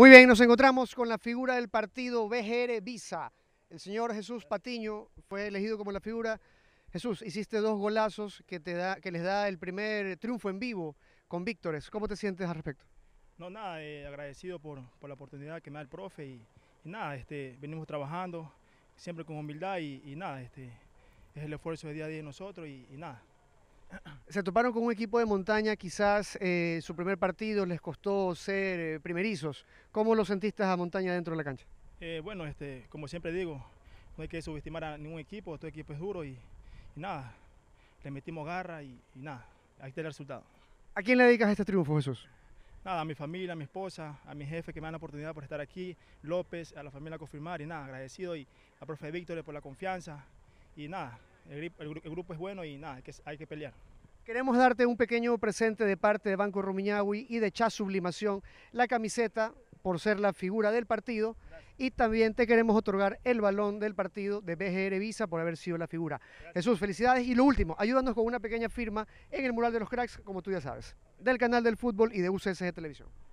Muy bien, nos encontramos con la figura del partido BGR Visa. El señor Jesús Patiño fue elegido como la figura. Jesús, hiciste dos golazos que, te da, que les da el primer triunfo en vivo con Víctores. ¿Cómo te sientes al respecto? No, nada, eh, agradecido por, la oportunidad que me da el profe y, nada, este, venimos trabajando siempre con humildad y, nada, este, es el esfuerzo de día a día de nosotros y nada. Se toparon con un equipo de montaña, quizás eh, su primer partido les costó ser eh, primerizos. ¿Cómo lo sentiste a montaña dentro de la cancha? Eh, bueno, este, como siempre digo, no hay que subestimar a ningún equipo, este equipo es duro y, nada, le metimos garra y, nada, ahí está el resultado. ¿A quién le dedicas este triunfo, Jesús? Nada, a mi familia, a mi esposa, a mi jefe que me dan la oportunidad por estar aquí, López, a la familia Confirmar y nada, agradecido y a profe Víctor por la confianza y nada, el, grupo es bueno y nada, hay que, pelear. Queremos darte un pequeño presente de parte de Banco Rumiñahui y de Chas Sublimación, la camiseta por ser la figura del partido y también te queremos otorgar el balón del partido de BGR Visa por haber sido la figura. Jesús, felicidades y lo último, ayúdanos con una pequeña firma en el mural de los cracks, como tú ya sabes, del canal del fútbol y de UCSG Televisión.